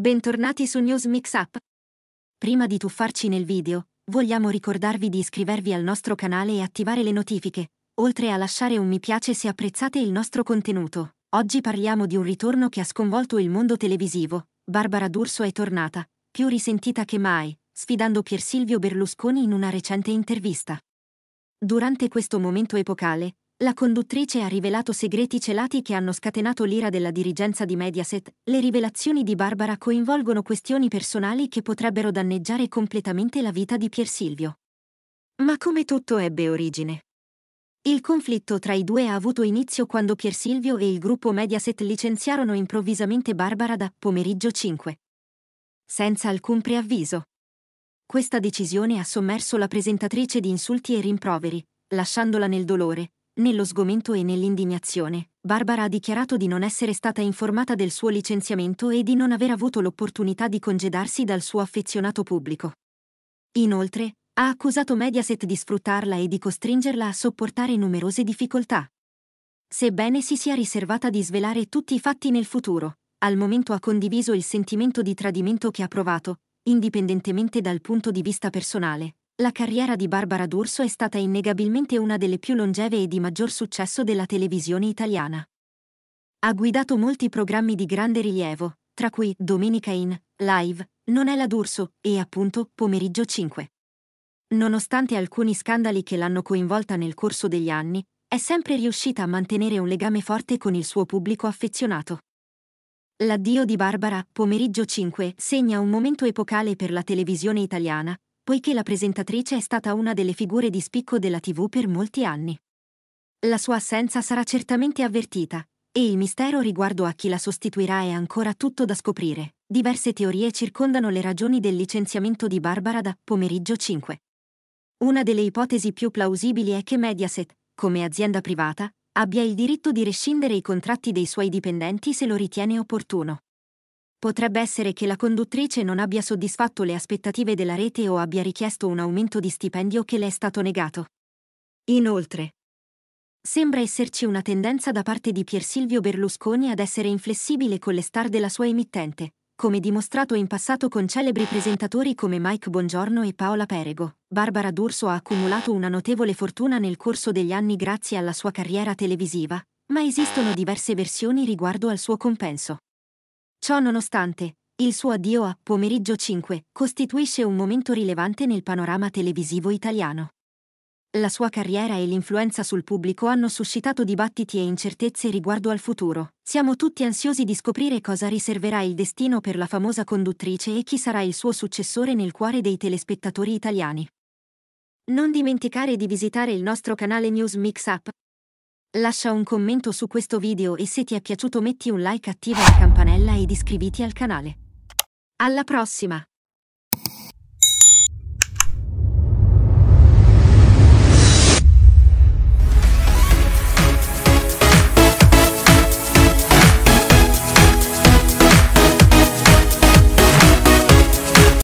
Bentornati su News Mix Up. Prima di tuffarci nel video, vogliamo ricordarvi di iscrivervi al nostro canale e attivare le notifiche, oltre a lasciare un mi piace se apprezzate il nostro contenuto. Oggi parliamo di un ritorno che ha sconvolto il mondo televisivo. Barbara D'Urso è tornata, più risentita che mai, sfidando Pier Silvio Berlusconi in una recente intervista. Durante questo momento epocale, la conduttrice ha rivelato segreti celati che hanno scatenato l'ira della dirigenza di Mediaset, le rivelazioni di Barbara coinvolgono questioni personali che potrebbero danneggiare completamente la vita di Pier Silvio. Ma come tutto ebbe origine? Il conflitto tra i due ha avuto inizio quando Pier Silvio e il gruppo Mediaset licenziarono improvvisamente Barbara da pomeriggio 5. Senza alcun preavviso. Questa decisione ha sommerso la presentatrice di insulti e rimproveri, lasciandola nel dolore, nello sgomento e nell'indignazione, Barbara ha dichiarato di non essere stata informata del suo licenziamento e di non aver avuto l'opportunità di congedarsi dal suo affezionato pubblico. Inoltre, ha accusato Mediaset di sfruttarla e di costringerla a sopportare numerose difficoltà. Sebbene si sia riservata di svelare tutti i fatti nel futuro, al momento ha condiviso il sentimento di tradimento che ha provato, indipendentemente dal punto di vista personale, la carriera di Barbara D'Urso è stata innegabilmente una delle più longeve e di maggior successo della televisione italiana. Ha guidato molti programmi di grande rilievo, tra cui Domenica in, Live, Non è la D'Urso e appunto Pomeriggio 5. Nonostante alcuni scandali che l'hanno coinvolta nel corso degli anni, è sempre riuscita a mantenere un legame forte con il suo pubblico affezionato. L'addio di Barbara, pomeriggio 5, segna un momento epocale per la televisione italiana, poiché la presentatrice è stata una delle figure di spicco della TV per molti anni. La sua assenza sarà certamente avvertita, e il mistero riguardo a chi la sostituirà è ancora tutto da scoprire. Diverse teorie circondano le ragioni del licenziamento di Barbara da pomeriggio 5. Una delle ipotesi più plausibili è che Mediaset, come azienda privata, abbia il diritto di rescindere i contratti dei suoi dipendenti se lo ritiene opportuno. Potrebbe essere che la conduttrice non abbia soddisfatto le aspettative della rete o abbia richiesto un aumento di stipendio che le è stato negato. Inoltre, sembra esserci una tendenza da parte di Pier Silvio Berlusconi ad essere inflessibile con le star della sua emittente, come dimostrato in passato con celebri presentatori come Mike Bongiorno e Paola Perego. Barbara D'Urso ha accumulato una notevole fortuna nel corso degli anni grazie alla sua carriera televisiva, ma esistono diverse versioni riguardo al suo compenso. Ciò nonostante, il suo addio a Pomeriggio 5 costituisce un momento rilevante nel panorama televisivo italiano. La sua carriera e l'influenza sul pubblico hanno suscitato dibattiti e incertezze riguardo al futuro. Siamo tutti ansiosi di scoprire cosa riserverà il destino per la famosa conduttrice e chi sarà il suo successore nel cuore dei telespettatori italiani. Non dimenticare di visitare il nostro canale News Mix Up Lascia un commento su questo video e se ti è piaciuto metti un like attiva la campanella ed iscriviti al canale. Alla prossima!